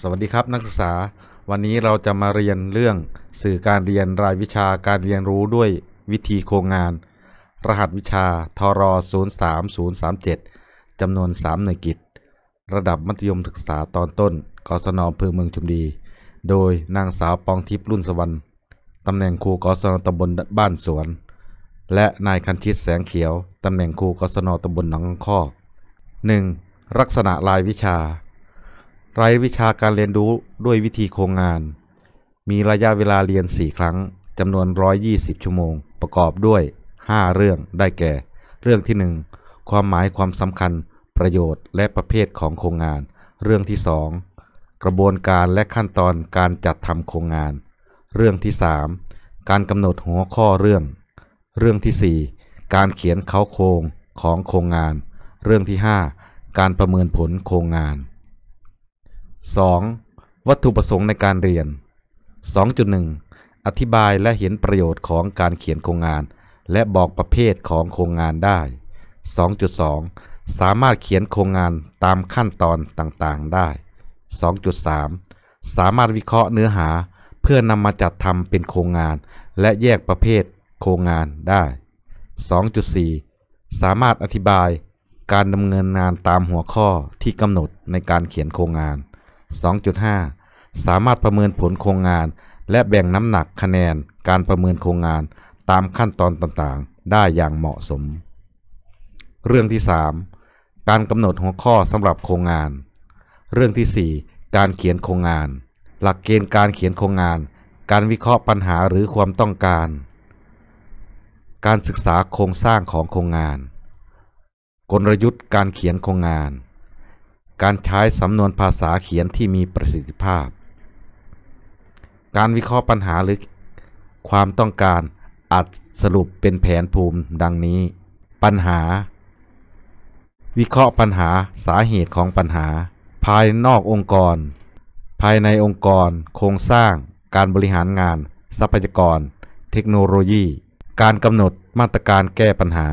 สวัสดีครับ นักศึกษา วันนี้เราจะมาเรียนเรื่อง สื่อการเรียนรายวิชาการเรียนรู้ด้วยวิธีโครงงาน รหัสวิชาทร 03037จำนวน3หน่วยกิจ ระดับมัธยมศึกษาตอนต้นกศนอพืภอเมืองชุมดี โดยนางสาวปองทิพย์รุ่นสวรรค์ตำแหน่งครูกศนตำบลบ้านสวน และนายคันชิตแสงเขียวตำแหน่งครูกศนตำบลหนองคอก 1. ลักษณะรายวิชาไร้วิชาการเรียนรู้ด้วยวิธีโครงงาน มีระยะเวลาเรียน 4 ครั้ง จำนวน 120 ชั่วโมง ประกอบด้วย 5 เรื่องได้แก่ เรื่องที่1ความหมายความสำคัญประโยชน์และประเภทของโครงงาน เรื่องที่ 2 กระบวนการและขั้นตอนการจัดทำโครงงาน เรื่องที่3การกำหนดหัวข้อเรื่อง เรื่องที่ 4 การเขียนเขาโครงของโครงงาน เรื่องที่ 5 การประเมินผลโครงงาน 2. วัตถุประสงค์ในการเรียน 2.1 อธิบายและเห็นประโยชน์ของการเขียนโครงงาน และบอกประเภทของโครงงานได้ 2.2 สามารถเขียนโครงงานตามขั้นตอนต่างๆได้ 2.3 สามารถวิเคราะห์เนื้อหาเพื่อนำมาจัดทำเป็นโครงงานและแยกประเภทโครงงานได้ 2.4 สามารถอธิบายการดำเนินงานตามหัวข้อที่กำหนดในการเขียนโครงงาน2.5 สามารถประเมินผลโครงงานและแบ่งน้ำหนักคะแนนการประเมินโครงงานตามขั้นตอนต่างๆ ได้อย่างเหมาะสม เรื่องที่ 3 การกำหนดหัวข้อสำหรับโครงงาน เรื่องที่ 4 การเขียนโครงงาน หลักเกณฑ์การเขียนโครงงาน การวิเคราะห์ปัญหาหรือความต้องการ การศึกษาโครงสร้างของโครงงาน กลยุทธ์การเขียนโครงงานการใช้สำนวนภาษาเขียนที่มีประสิทธิภาพ การวิเคราะห์ปัญหาหรือ ความต้องการอาจสรุปเป็นแผนภูมิดังนี้ ปัญหา วิเคราะห์ปัญหาสาเหตุของปัญหา ภายนอกองค์กร ภายในองค์กร โครงสร้างการบริหารงาน ทรัพยากร เทคโนโลยี การกำหนดมาตรการแก้ปัญหา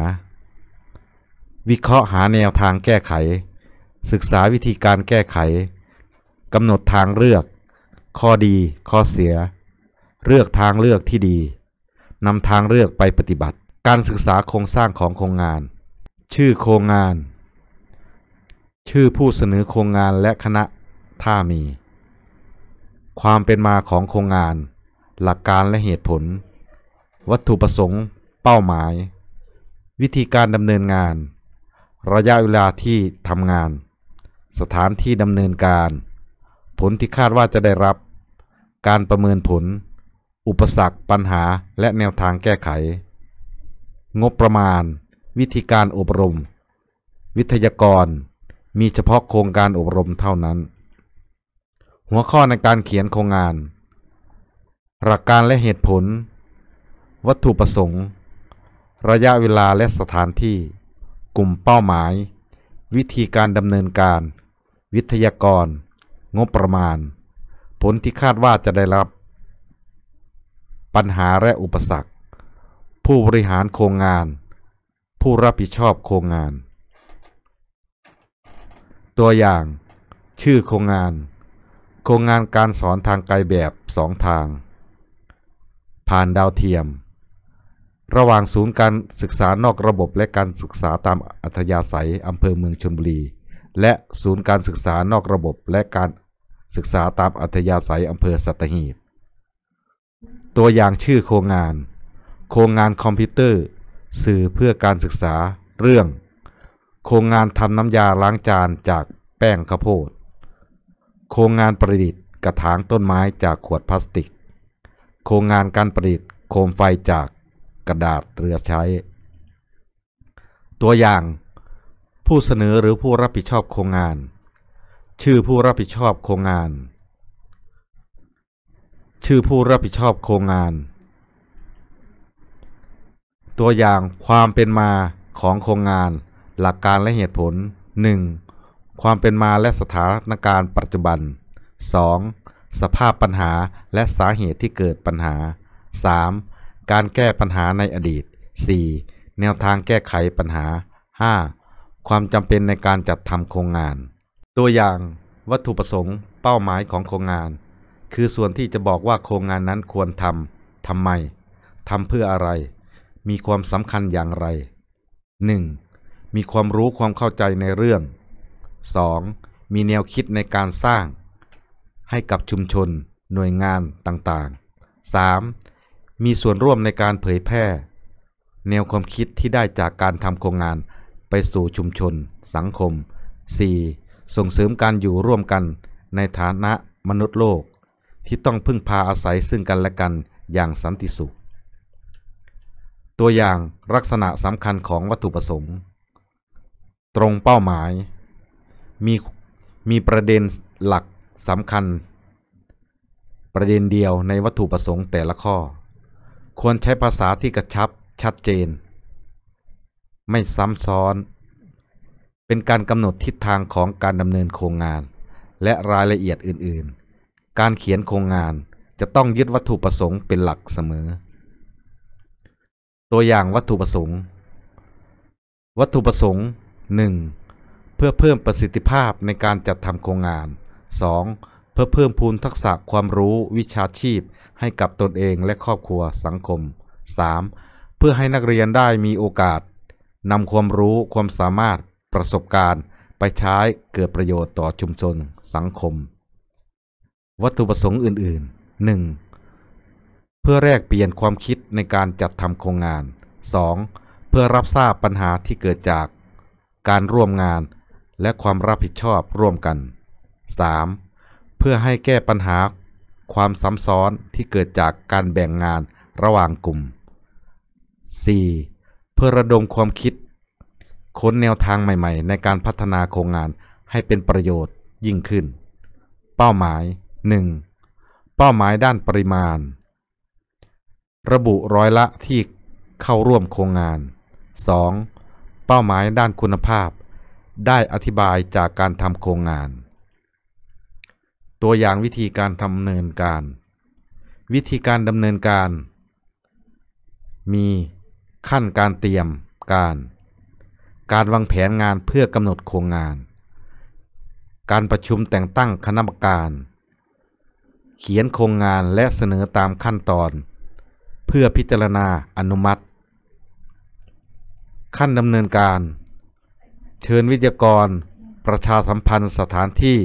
วิเคราะห์หาแนวทางแก้ไขศึกษาวิธีการแก้ไขกำหนดทางเลือก ข้อดี ข้อเสีย เลือกทางเลือกที่ดีนำทางเลือกไปปฏิบัติ การศึกษาโครงสร้างของโครงงาน ชื่อโครงงาน ชื่อผู้เสนอโครงงานและคณะ ถ้ามี ความเป็นมาของโครงงาน หลักการและเหตุผล วัตถุประสงค์ เป้าหมาย วิธีการดำเนินงาน ระยะเวลาที่ทำงานสถานที่ดำเนินการ ผลที่คาดว่าจะได้รับ การประเมินผล อุปสรรค ปัญหาและแนวทางแก้ไข งบประมาณ วิธีการอบรม วิทยากร มีเฉพาะโครงการอบรม เท่านั้น หัวข้อในการเขียนโครงงาน หลักการและเหตุผล วัตถุประสงค์ ระยะเวลาและสถานที่ กลุ่มเป้าหมาย วิธีการดำเนินการวิทยากร งบประมาณ ผลที่คาดว่าจะได้รับ ปัญหาและอุปสรรค ผู้บริหารโครงงาน ผู้รับผิดชอบโครงงาน ตัวอย่าง ชื่อโครงงาน โครงงานการสอนทางไกลแบบสองทาง ผ่านดาวเทียม ระหว่างศูนย์การศึกษานอกระบบและการศึกษาตามอัธยาศัยอำเภอเมืองชนบุรีและศูนย์การศึกษานอกระบบและการศึกษาตามอัธยาศัยอำเภอสัตหีบ ตัวอย่างชื่อโครงงาน โครงงานคอมพิวเตอร์ สื่อเพื่อการศึกษาเรื่อง โครงงานทำน้ำยาล้างจานจากแป้งข้าวโพด โครงงานประดิษฐ์กระถางต้นไม้จากขวดพลาสติก โครงงานการประดิษฐ์โคมไฟจากกระดาษเรือใช้ ตัวอย่างผู้เสนอหรือผู้รับผิดชอบโครงงาน ชื่อผู้รับผิดชอบโครงงาน ชื่อผู้รับผิดชอบโครงงาน ตัวอย่างความเป็นมาของโครงงาน หลักการและเหตุผล 1. ความเป็นมาและสถานการณ์ปัจจุบัน 2. สภาพปัญหาและสาเหตุที่เกิดปัญหา 3. การแก้ปัญหาในอดีต 4. แนวทางแก้ไขปัญหา 5. ความจำเป็นในการจัดทำโครงงาน ตัวอย่างวัตถุประสงค์เป้าหมายของโครงงาน คือส่วนที่จะบอกว่าโครงงานนั้นควรทำทำไมทำเพื่ออะไร มีความสำคัญอย่างไร 1. มีความรู้ความเข้าใจในเรื่อง 2. มีแนวคิดในการสร้าง ให้กับชุมชน หน่วยงานต่างๆ 3. มีส่วนร่วมในการเผยแพร่ แนวความคิดที่ได้จากการทำโครงงานไปสู่ชุมชนสังคม 4. ส่งเสริมการอยู่ร่วมกันในฐานะมนุษย์โลกที่ต้องพึ่งพาอาศัยซึ่งกันและกันอย่างสันติสุข ตัวอย่างลักษณะสำคัญของวัตถุประสงค์ ตรงเป้าหมาย มีมีประเด็นหลักสำคัญประเด็นเดียวในวัตถุประสงค์แต่ละข้อ ควรใช้ภาษาที่กระชับชัดเจนไม่ซ้ำซ้อน เป็นการกำหนดทิศทางของการดำเนินโครงงาน และรายละเอียดอื่นๆ การเขียนโครงงานจะต้องยึดวัตถุประสงค์เป็นหลักเสมอ ตัวอย่างวัตถุประสงค์ วัตถุประสงค์ 1. เพื่อเพิ่มประสิทธิภาพในการจัดทำโครงงาน 2. เพื่อเพิ่มพูนทักษะความรู้วิชาชีพให้กับตนเองและครอบครัวสังคม 3. เพื่อให้นักเรียนได้มีโอกาสนำความรู้ความสามารถประสบการณ์ไปใช้เกิดประโยชน์ต่อชุมชน สังคม วัตถุประสงค์อื่น ๆ 1. เพื่อแลกเปลี่ยนความคิดในการจัดทำโครงงาน 2. เพื่อรับทราบปัญหาที่เกิดจาก การร่วมงาน และความรับผิดชอบร่วมกัน 3. เพื่อให้แก้ปัญหา ความซ้ำซ้อนที่เกิดจากการแบ่งงานระหว่างกลุ่ม 4. พื่อระดมความคิด ค้นแนวทางใหม่ๆ ในการพัฒนาโครงงาน ให้เป็นประโยชน์ยิ่งขึ้น เป้าหมาย 1. เป้าหมายด้านปริมาณ ระบุร้อยละที่เข้าร่วมโครงงาน 2. เป้าหมายด้านคุณภาพ ได้อธิบายจากการทำโครงงาน ตัวอย่างวิธีการดำเนินการ วิธีการดำเนินการ มีขั้นการเตรียมการ การวางแผนงานเพื่อกำหนดโครงงาน การประชุมแต่งตั้งคณะกรรมการ เขียนโครงงานและเสนอตามขั้นตอน เพื่อพิจารณาอนุมัติ ขั้นดำเนินการ เชิญวิทยากรประชาสัมพันธ์สถานที่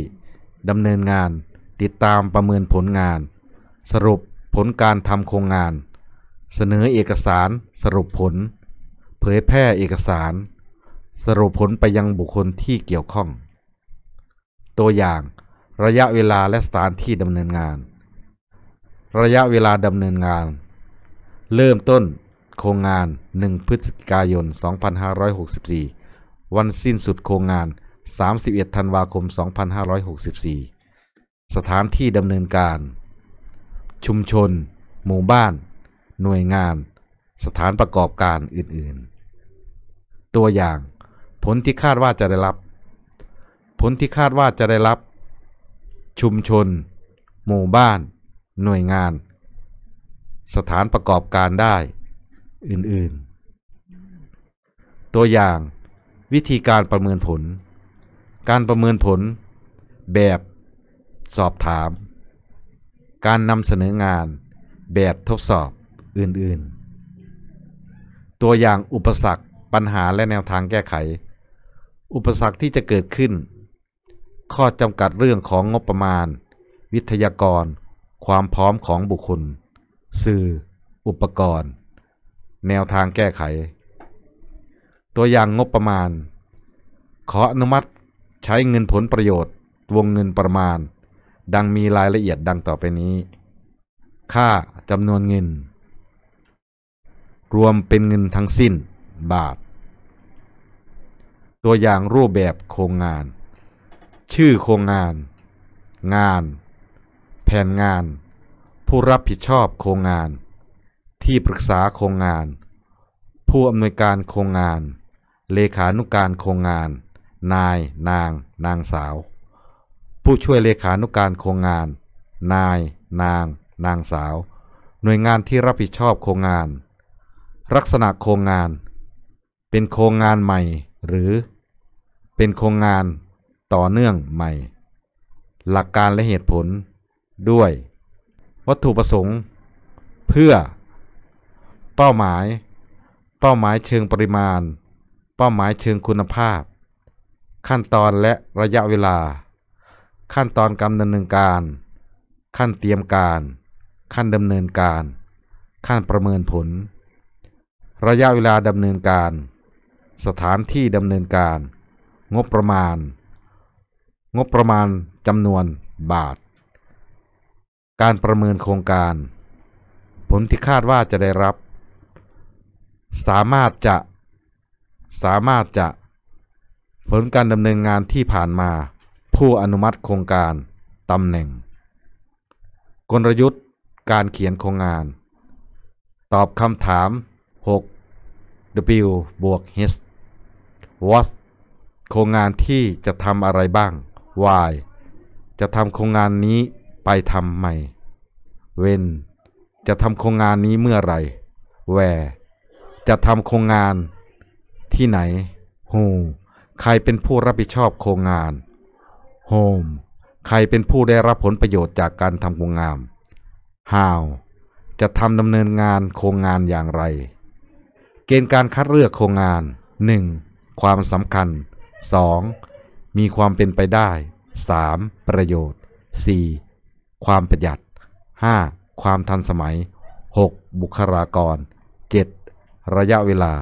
ดำเนินงานติดตามประเมินผลงาน สรุปผลการทำโครงงานเสนอเอกสารสรุปผล เผยแพร่เอกสาร สรุปผลไปยังบุคคลที่เกี่ยวข้อง ตัวอย่าง ระยะเวลาและสถานที่ดำเนินงาน ระยะเวลาดำเนินงาน เริ่มต้นโครงงาน1พฤศจิกายน 2564 วันสิ้นสุดโครงงาน 31 ธันวาคม 2564 สถานที่ดำเนินการ ชุมชน หมู่บ้านหน่วยงานสถานประกอบการอื่น ๆ ตัวอย่างผลที่คาดว่าจะได้รับ ผลที่คาดว่าจะได้รับ ชุมชน หมู่บ้าน หน่วยงาน สถานประกอบการได้ อื่นๆ ตัวอย่าง วิธีการประเมินผล การประเมินผล แบบ สอบถาม การนำเสนองาน แบบทดสอบอื่นๆตัวอย่างอุปสรรคปัญหาและแนวทางแก้ไข อุปสรรคที่จะเกิดขึ้น ข้อจำกัดเรื่องของงบประมาณ วิทยากร ความพร้อมของบุคคลสื่อ อุปกรณ์ แนวทางแก้ไข ตัวอย่างงบประมาณ ขออนุมัติใช้เงินผลประโยชน์วงเงินประมาณ ดังมีรายละเอียดดังต่อไปนี้ ค่าจำนวนเงินรวมเป็นเงินทั้งสิ้น บาท ตัวอย่างรูปแบบโครงงาน ชื่อโครงงาน งาน แผนงาน ผู้รับผิดชอบโครงงาน ที่ปรึกษาโครงงาน ผู้อำนวยการโครงงาน เลขานุกการโครงงาน นายนาง นางสาว ผู้ช่วยเลขานุการโครงงาน นายนาง นางสาว หน่วยงานที่รับผิดชอบโครงงานลักษณะโครงงาน เป็นโครงงานใหม่หรือ เป็นโครงงานต่อเนื่องใหม่ หลักการและเหตุผลด้วย วัตถุประสงค์ เพื่อ เป้าหมาย เป้าหมายเชิงปริมาณ เป้าหมายเชิงคุณภาพ ขั้นตอนและระยะเวลา ขั้นตอนการดำเนินการ ขั้นเตรียมการ ขั้นดำเนินการ ขั้นประเมินผลระยะเวลาดำเนินการ สถานที่ดำเนินการ งบประมาณ งบประมาณจำนวนบาท การประเมินโครงการ ผลที่คาดว่าจะได้รับ สามารถจะสามารถจะผลการดำเนินงานที่ผ่านมาผู้อนุมัติโครงการตำแหน่ง กลยุทธ์การเขียนโครงงาน ตอบคำถาม6 W บวก H What โครงงานที่จะทำอะไรบ้าง Why จะทำโครงงานนี้ไปทำใหม่ When จะทำโครงงานนี้เมื่อไร Where จะทำโครงงาน ที่ไหน Who ใครเป็นผู้รับผิดชอบโครงงาน Home ใครเป็นผู้ได้รับผลประโยชน์จากการทำโครงงาน How จะทำดำเนินงานโครงงานอย่างไรเกณฑ์การคัดเลือกโครงงาน 1. ความสำคัญ 2. มีความเป็นไปได้ 3. ประโยชน์ 4. ความประหยัด 5. ความทันสมัย 6. บุคลากร 7. ระยะเวลา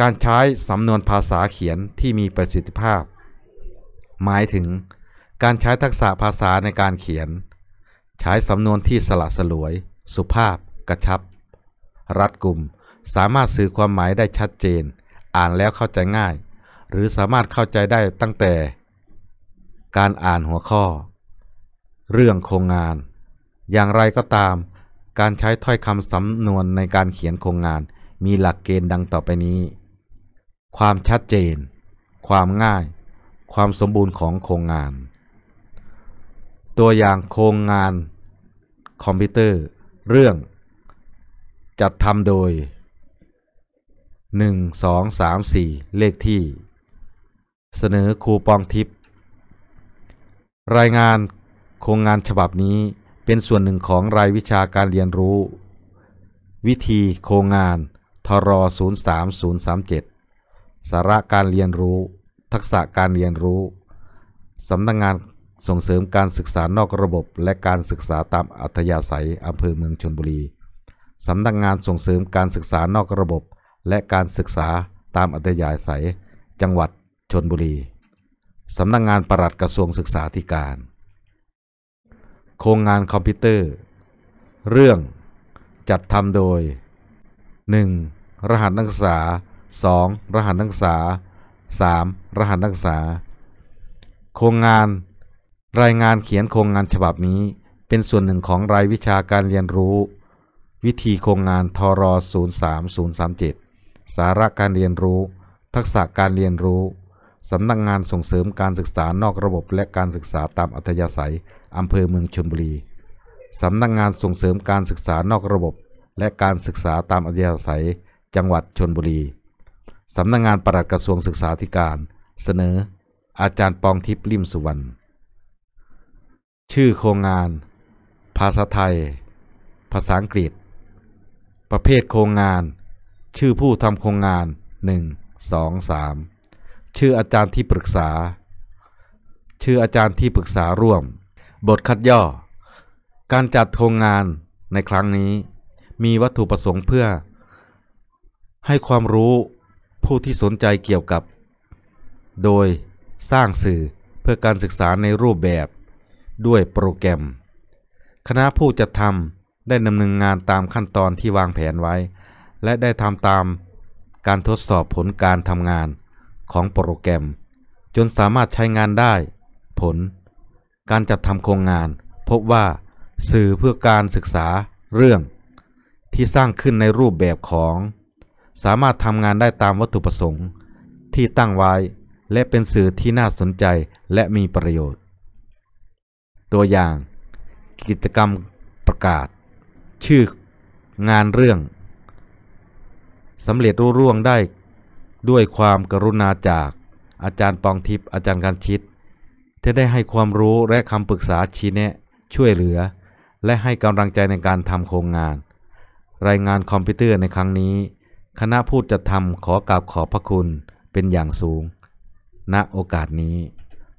การใช้สำนวนภาษาเขียนที่มีประสิทธิภาพ หมายถึง การใช้ทักษะภาษาในการเขียน ใช้สำนวนที่สละสลวย สุภาพ กระชับ รัดกุมสามารถสื่อความหมายได้ชัดเจน อ่านแล้วเข้าใจง่าย หรือสามารถเข้าใจได้ตั้งแต่ การอ่านหัวข้อ เรื่องโครงงาน อย่างไรก็ตาม การใช้ถ้อยคำสำนวนในการเขียนโครงงาน มีหลักเกณฑ์ดังต่อไปนี้ ความชัดเจน ความง่าย ความสมบูรณ์ของโครงงาน ตัวอย่างโครงงาน คอมพิวเตอร์ เรื่อง จัดทำโดย1 2 3 4 เลขที่ เสนอคูปองทิป รายงานโครงงานฉบับนี้เป็นส่วนหนึ่งของรายวิชาการเรียนรู้ วิธีโครงงานทร 03037 สาระการเรียนรู้ ทักษะการเรียนรู้สำนักงงานส่งเสริมการศึกษานอกระบบ และการศึกษาตามอัธยาศัยอำเภอเมืองชนบุรีสำนักงงานส่งเสริมการศึกษานอกระบบและการศึกษาตามอัธยาศัยจังหวัดชนบุรีสำนักงงานปลัดกระทรวงศึกษาธิการ โครงงานคอมพิวเตอร์ เรื่อง จัดทำโดย 1. รหัสนักศึกษา 2. รหัสนักศึกษา 3. รหัสนักศึกษา โครงงานรายงานเขียนโครงงานฉบับนี้ เป็นส่วนหนึ่งของรายวิชาการเรียนรู้ วิธีโครงงานทร 03 037สาระการเรียนรู้ ทักษะการเรียนรู้สำนักงงานส่งเสริมการศึกษานอกระบบและการศึกษาตามอัธยาศัยอำเภอเมืองชลบุรีสำนักงงานส่งเสริมการศึกษานอกระบบและการศึกษาตามอัธยาศัย จังหวัดชนบุรีสำนักงงานปลัดกระทรวงศึกษาธิการ เสนอ อาจารย์ปองทิพย์ริมสุวรรณชื่อโครงงาน ภาษาไทย ภาษาอังกฤษ ประเภทโครงงานชื่อผู้ทำโครงงาน 1 2 3 ชื่ออาจารย์ที่ปรึกษา ชื่ออาจารย์ที่ปรึกษาร่วม บทคัดย่อ การจัดโครงงานในครั้งนี้ มีวัตถุประสงค์เพื่อ ให้ความรู้ผู้ที่สนใจเกี่ยวกับ โดยสร้างสื่อเพื่อการศึกษาในรูปแบบ ด้วยโปรแกรม คณะผู้จัดทำได้ดำเนินงานตามขั้นตอนที่วางแผนไว้และได้ทำตามการทดสอบผลการทำงานของโปรแกรม จนสามารถใช้งานได้ ผล การจัดทำโครงงาน พบว่า สื่อเพื่อการศึกษาเรื่อง ที่สร้างขึ้นในรูปแบบของ สามารถทำงานได้ตามวัตถุประสงค์ ที่ตั้งไว้ และเป็นสื่อที่น่าสนใจและมีประโยชน์ ตัวอย่าง กิจกรรมประกาศ ชื่อ งานเรื่องสำเร็จรุ่ร่วงได้ด้วยความกรุณาจาก อาจารย์ปองทิพย์อาจารย์การชิดที่ได้ให้ความรู้และคำปรึกษาชี้แนะ ช่วยเหลือ และให้กำลังใจในการทำโครงงาน รายงานคอมพิวเตอร์ในครั้งนี้ คณะผู้จัดทำขอกราบขอบพระคุณเป็นอย่างสูง ณโอกาสนี้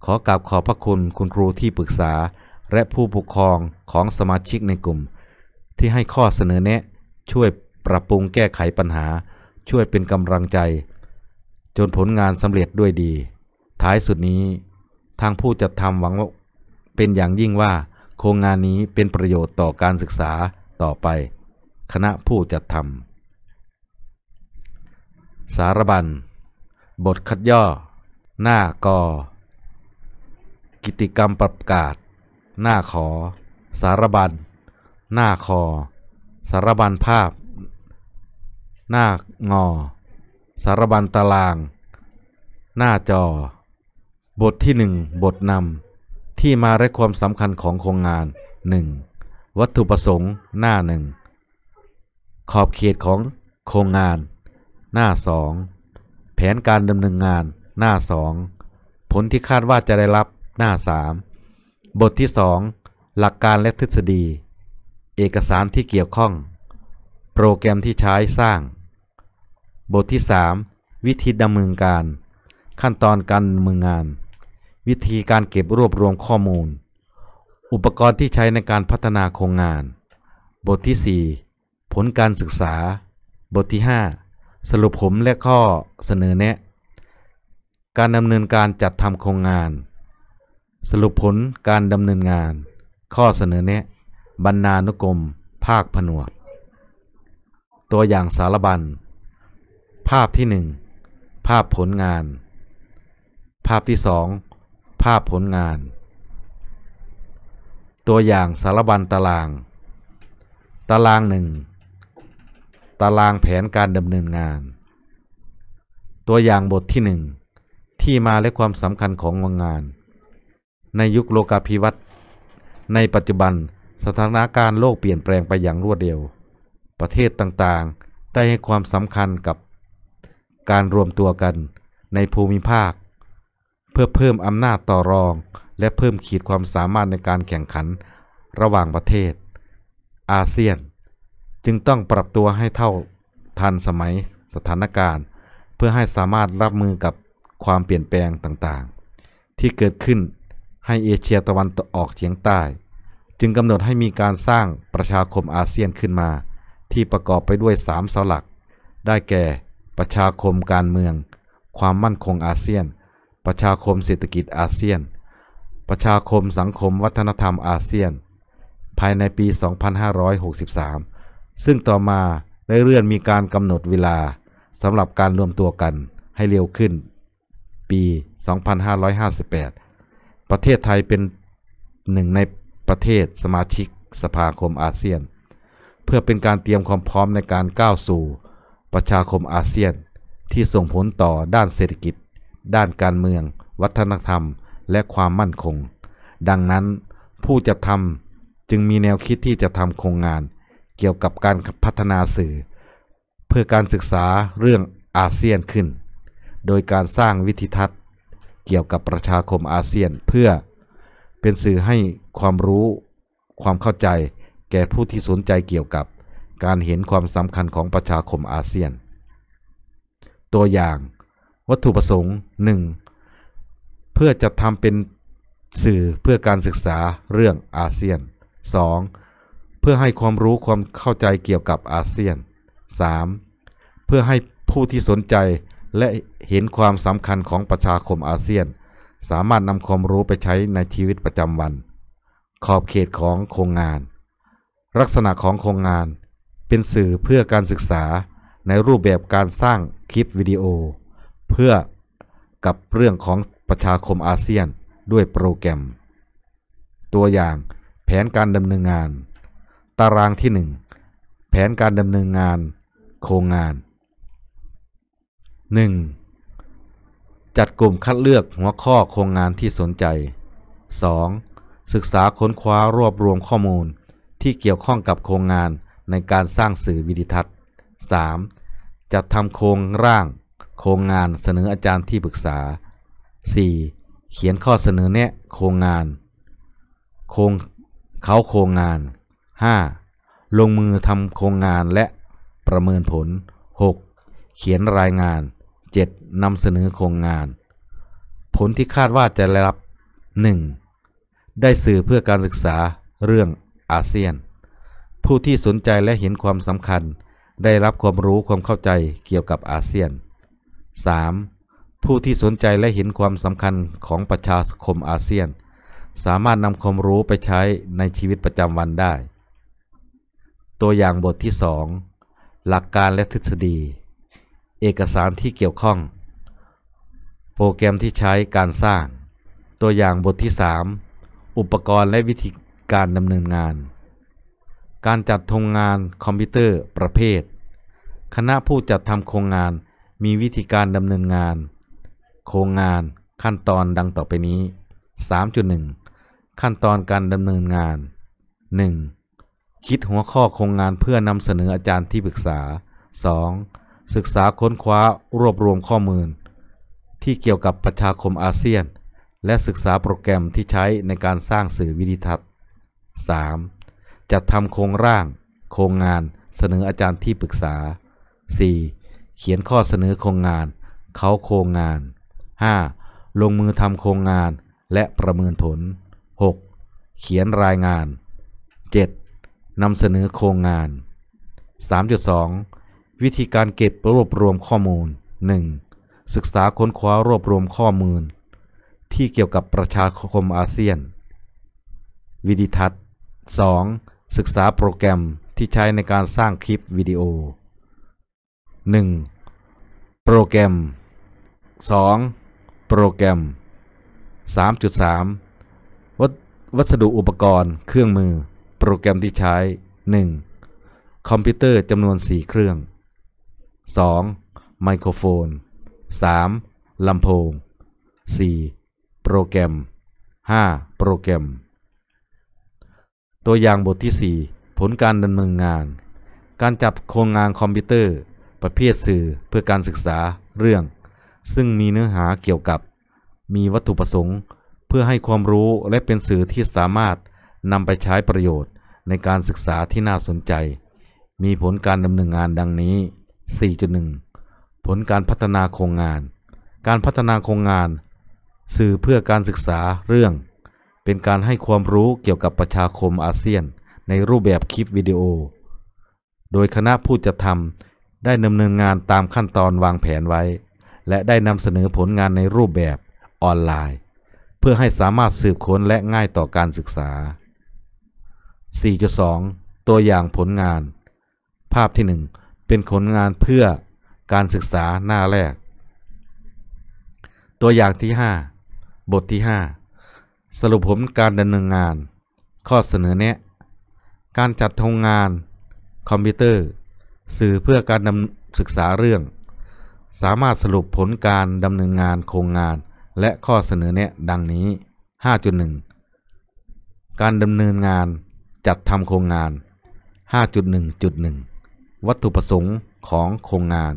ขอกราบขอบพระคุณคุณครูที่ปรึกษา และผู้ปกครองของสมาชิกในกลุ่ม ที่ให้ข้อเสนอแนะช่วยปรับปรุงแก้ไขปัญหาช่วยเป็นกำลังใจ จนผลงานสำเร็จด้วยดี ท้ายสุดนี้ทางผู้จัดทำหวังว่าเป็นอย่างยิ่งว่า โครงงานนี้เป็นประโยชน์ต่อการศึกษาต่อไป คณะผู้จัดทำ สารบัญ บทคัดย่อ หน้ากอกิติกรรมประกาศหน้าขอ สารบัญ หน้าคอสารบัญภาพหน้างอสารบัญตาราง หน้าจอ บทที่หนึ่งบทนำที่มาและความสำคัญของโครงงานหนึ่งวัตถุประสงค์หน้าหนึ่งขอบเขตของโครงงาน หน้าสองแผนการดำเนินงานหน้าสองผลที่คาดว่าจะได้รับหน้าสามบทที่สองหลักการและทฤษฎี เอกสารที่เกี่ยวข้องโปรแกรมที่ใช้สร้าง บทที่ 3 วิธีดำเนินการ ขั้นตอนการดำเนินงาน วิธีการเก็บรวบรวมข้อมูล อุปกรณ์ที่ใช้ในการพัฒนาโครงงาน บทที่ 4 ผลการศึกษา บทที่ 5 สรุปผมและข้อเสนอแนะ การดำเนินการจัดทำโครงงาน สรุปผลการดำเนินงาน ข้อเสนอแนะ บรรณานุกรม ภาคผนวกตัวอย่างสารบัญ ภาพที่ 1 ภาพผลงาน ภาพที่ 2 ภาพผลงาน ตัวอย่างสารบัญตาราง ตารางหนึ่งตารางแผนการดำเนินงาน ตัวอย่างบทที่ 1 ที่มาและความสำคัญของงาน ในยุคโลกาภิวัตน์ ในปัจจุบันสถานการณ์โลกเปลี่ยนแปลงไปอย่างรวดเร็วประเทศต่างๆ ได้ให้ความสำคัญกับ การรวมตัวกันในภูมิภาค เพื่อเพิ่มอำนาจต่อรอง และเพิ่มขีดความสามารถในการแข่งขันระหว่างประเทศ อาเซียน จึงต้องปรับตัวให้เท่าทันสมัยสถานการณ์ เพื่อให้สามารถรับมือกับความเปลี่ยนแปลงต่างๆ ที่เกิดขึ้นให้เอเชียตะวันออกเฉียงใต้ จึงกำหนดให้มีการสร้างประชาคมอาเซียนขึ้นมาที่ประกอบไปด้วยสามเสาหลัก ได้แก่ประชาคมการเมือง ความมั่นคงอาเซียน ประชาคมเศรษฐกิจอาเซียน ประชาคมสังคมวัฒนธรรมอาเซียน ภายในปี 2563 ซึ่งต่อมาได้เลื่อนมีการกำหนดเวลา สำหรับการรวมตัวกันให้เร็วขึ้นปี 2558 ประเทศไทยเป็นหนึ่งในประเทศสมาชิกสภาคมอาเซียนเพื่อเป็นการเตรียมความพร้อมในการก้าวสู่ ประชาคมอาเซียนที่ส่งผลต่อด้านเศรษฐกิจ ด้านการเมือง วัฒนธรรมและความมั่นคง ดังนั้นผู้จะทำจึงมีแนวคิดที่จะทำโครงงาน เกี่ยวกับการพัฒนาสื่อ เพื่อการศึกษาเรื่องอาเซียนขึ้น โดยการสร้างวิธีทัศน์ เกี่ยวกับประชาคมอาเซียนเพื่อ เป็นสื่อให้ความรู้ ความเข้าใจแก่ผู้ที่สนใจเกี่ยวกับการเห็นความสำคัญของประชาคมอาเซียน ตัวอย่าง วัตถุประสงค์ 1. เพื่อจะทำเป็นสื่อเพื่อการศึกษาเรื่องอาเซียน 2. เพื่อให้ความรู้ความเข้าใจเกี่ยวกับอาเซียน 3. เพื่อให้ผู้ที่สนใจและเห็นความสำคัญของประชาคมอาเซียนสามารถนำความรู้ไปใช้ในชีวิตประจำวัน ขอบเขตของโครงงานลักษณะของโครงงานเป็นสื่อเพื่อการศึกษาในรูปแบบการสร้างคลิปวิดีโอ เพื่อกับเรื่องของประชาคมอาเซียนด้วยโปรแกรม ตัวอย่างแผนการดำเนินงาน ตารางที่ 1 แผนการดำเนินงานโครงงาน 1. จัดกลุ่มคัดเลือกหัวข้อโครงงานที่สนใจ 2. ศึกษาค้นคว้ารวบรวมข้อมูลที่เกี่ยวข้องกับโครงงานในการสร้างสื่อวิดิทัศน์ 3. จัดทำโครงร่างโครงงานเสนออาจารย์ที่ปรึกษา 4. เขียนข้อเสนอแนะโครงงาน โครงเขาโครงงาน 5. ลงมือทำโครงงานและประเมินผล 6. เขียนรายงาน 7. นํนำเสนอโครงงาน ผลที่คาดว่าจะได้รับ 1. ได้สื่อเพื่อการศึกษาเรื่องอาเซียนผู้ที่สนใจและเห็นความสำคัญ ได้รับความรู้ความเข้าใจเกี่ยวกับอาเซียน 3. ผู้ที่สนใจและเห็นความสำคัญของประชาคมอาเซียน สามารถนำความรู้ไปใช้ในชีวิตประจำวันได้ ตัวอย่างบทที่ 2 หลักการและทฤษฎี เอกสารที่เกี่ยวข้อง โปรแกรมที่ใช้การสร้าง ตัวอย่างบทที่ 3 อุปกรณ์และวิธีการดำเนินงาน การจัดทงงานคอมพิวเตอร์ประเภท คณะผู้จัดทำโครงงาน มีวิธีการดำเนินงาน โครงงานขั้นตอนดังต่อไปนี้ 3.1 ขั้นตอนการดำเนินงาน 1. คิดหัวข้อโครงงานเพื่อนำเสนออาจารย์ที่ปรึกษา 2. ศึกษาค้นคว้ารวบรวมข้อมูลที่เกี่ยวกับประชาคมอาเซียน และศึกษาโปรแกรมที่ใช้ในการสร้างสื่อวิดิทัศน 3. จัดทำโครงร่างโครงงานเสนออาจารย์ที่ปรึกษา 4. เขียนข้อเสนอโครงงาน เขาโครงงาน 5. ลงมือทำโครงงานและประเมินผล 6. เขียนรายงาน 7. นำเสนอโครงงาน 3.2 วิธีการเก็บรวบรวมข้อมูล 1. ศึกษาค้นคว้ารวบรวมข้อมูล ที่เกี่ยวกับประชาคมอาเซียนวิดิทัศน 2. ศึกษาโปรแกรมที่ใช้ในการสร้างคลิปวิดีโอ 1. โปรแกรม 2. โปรแกรม 3.3ววัสดุอุปกรณ์เครื่องมือ โปรแกรมที่ใช้ 1. คอมพิวเตอร์จำนวน 4 เครื่อง 2. ไมโครโฟน 3. ลำโพง 4. โปรแกรม 5. โปรแกรมตัวอย่างบทที่ 4 ผลการดำเนินงาน การจับโครงงานคอมพิวเตอร์ ประเภทสื่อเพื่อการศึกษาเรื่อง ซึ่งมีเนื้อหาเกี่ยวกับ มีวัตถุประสงค์ เพื่อให้ความรู้และเป็นสื่อที่สามารถนำไปใช้ประโยชน์ในการศึกษาที่น่าสนใจ มีผลการดำเนินงานดังนี้ 4.1 ผลการพัฒนาโครงงาน การพัฒนาโครงงาน สื่อเพื่อการศึกษาเรื่องเป็นการให้ความรู้เกี่ยวกับประชาคมอาเซียนในรูปแบบคลิปวิดีโอ โดยคณะผู้จัดทำได้ดำเนินงานตามขั้นตอนวางแผนไว้ และได้นำเสนอผลงานในรูปแบบออนไลน์ เพื่อให้สามารถสืบค้นและง่ายต่อการศึกษา 4.2 ตัวอย่างผลงาน ภาพที่ 1 เป็นผลงานเพื่อการศึกษาหน้าแรก ตัวอย่างที่ 5 บทที่ 5สรุปผลการดำเนินงาน ข้อเสนอแนะการจัดทงงาน คอมพิวเตอร์ สื่อเพื่อการศึกษาเรื่อง สามารถสรุปผลการดำเนินงานโครงงาน และข้อเสนอแนะดังนี้ 5.1 การดำเนินงานจัดทำโครงงาน 5.1.1 วัตถุประสงค์ของโครงงาน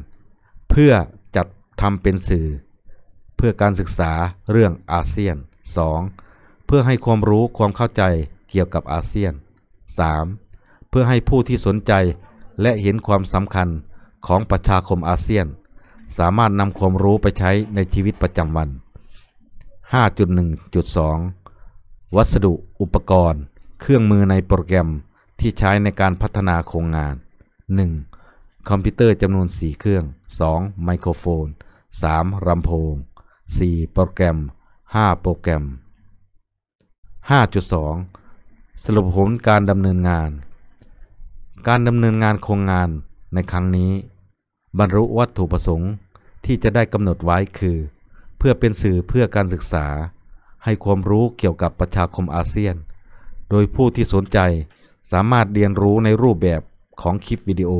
เพื่อจัดทำเป็นสื่อ เพื่อการศึกษาเรื่องอาเซียน 2เพื่อให้ความรู้ความเข้าใจเกี่ยวกับอาเซียน 3. เพื่อให้ผู้ที่สนใจและเห็นความสำคัญของประชาคมอาเซียน สามารถนำความรู้ไปใช้ในชีวิตประจำวัน 5.1.2 วัสดุอุปกรณ์ เครื่องมือในโปรแกรมที่ใช้ในการพัฒนาโครงงาน 1. คอมพิวเตอร์จำนวน4เครื่อง 2. ไมโครโฟน 3. ลำโพง 4. โปรแกรม 5. โปรแกรม5.2 สรุปผลการดำเนินงาน การดำเนินงานโครงงาน ในครั้งนี้ บรรลุวัตถุประสงค์ที่จะได้กำหนดไว้คือ เพื่อเป็นสื่อเพื่อการศึกษา ให้ความรู้เกี่ยวกับประชาคมอาเซียน โดยผู้ที่สนใจสามารถเรียนรู้ในรูปแบบของคลิปวิดีโอ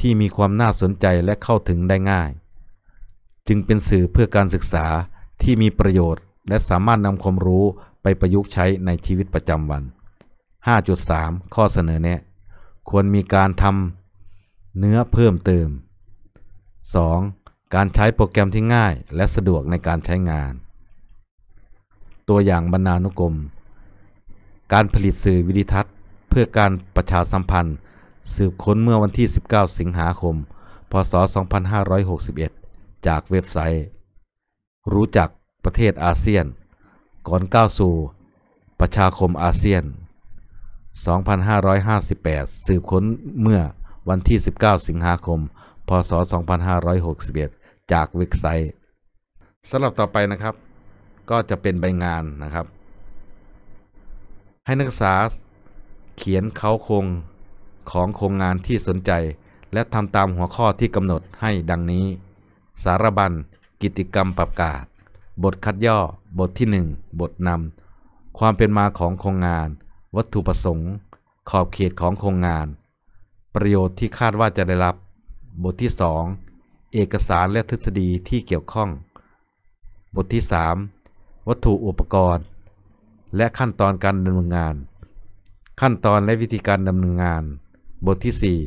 ที่มีความน่าสนใจและเข้าถึงได้ง่าย จึงเป็นสื่อเพื่อการศึกษาที่มีประโยชน์ และสามารถนำความรู้ไปประยุกต์ใช้ในชีวิตประจำวัน 5.3 ข้อเสนอแนะควรมีการทำเนื้อเพิ่มเติม 2. การใช้โปรแกรมที่ง่ายและสะดวกในการใช้งาน ตัวอย่างบรรณานุกรม การผลิตสื่อวิดิทัศน์ เพื่อการประชาสัมพันธ์ สืบค้นเมื่อวันที่ 19 สิงหาคม พศ 2561 จากเว็บไซต์ รู้จักประเทศอาเซียนก่อนก้าวสู่ประชาคมอาเซียน 2558 สืบค้นเมื่อวันที่ 19 สิงหาคม พศ 2561 จากเว็บไซต์ สำหรับต่อไปนะครับ ก็จะเป็นใบงานนะครับ ให้นักศึกษาเขียนเขาโครงของโครงงานที่สนใจ และทำตามหัวข้อที่กำหนดให้ดังนี้ สารบัญกิจกรรมประกาศบทคัดย่อ บทที่ 1 บทนำความเป็นมาของโครงงาน วัตถุประสงค์ ขอบเขตของโครงงาน ประโยชน์ที่คาดว่าจะได้รับ บทที่ 2 เอกสารและทฤษฎีที่เกี่ยวข้อง บทที่ 3 วัตถุอุปกรณ์ และขั้นตอนการดำเนินงาน ขั้นตอนและวิธีการดำเนินงาน บทที่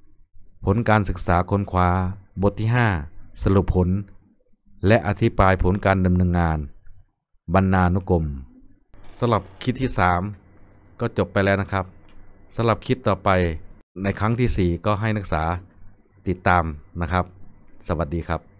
4 ผลการศึกษาค้นคว้า บทที่ 5 สรุปผลและอธิบายผลการดำเนินงาน บรรณานุกรมสำหรับคลิปที่ 3 ก็จบไปแล้วนะครับสำหรับคลิปต่อไปในครั้งที่ 4 ก็ให้นักศึกษาติดตามนะครับ สวัสดีครับ